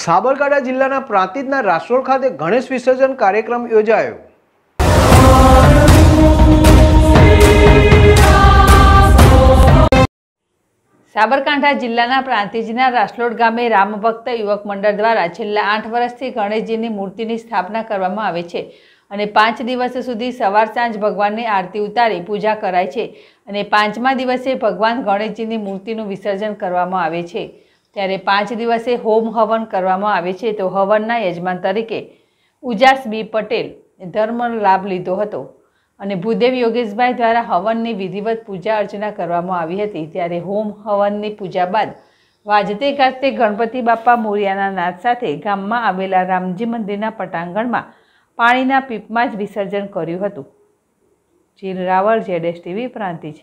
સાબરકાંઠા જિલ્લાના પ્રાંતિજના રાસોળ ખાતે ગણેશ વિસર્જન કાર્યક્રમ યોજાયો સાબરકાંઠા જિલ્લાના પ્રાંતિજના રાસલોડ ગામે રામભક્ત યુવક મંડળ દ્વારા છેલ્લા આઠ વર્ષથી ગણેશજીની મૂર્તિની સ્થાપના કરવામાં આવે છે અને પાંચ દિવસ સુધી સવાર સાંજ ભગવાનની આરતી ઉતારી પૂજા કરાય છે અને પાંચમા દિવસે ભગવાન ગણેશજીની મૂર્તિનું વિસર્જન કરવામાં આવે છે ત્યારે પાંચ દિવસે હોમ હવન કરવામાં આવે છે તો હવનના યજમાન તરીકે ઉજાસબી પટેલ ધર્મનો લાભ લીધો હતો અને ભૂદેવ યોગેશભાઈ દ્વારા હવનની વિધિવત પૂજા અર્ચના કરવામાં આવી હતી ત્યારે હોમ હવનની પૂજા બાદ વાજતે ગાજતે ગણપતિ બાપા મોરિયાના નાદ સાથે ગામમાં આવેલા રામજી મંદિરના પટાંગણમાં પાણીના પીપમાં જ વિસર્જન કર્યું હતું ચીલ રાવળ જેડ ટીવી પ્રાંતિજ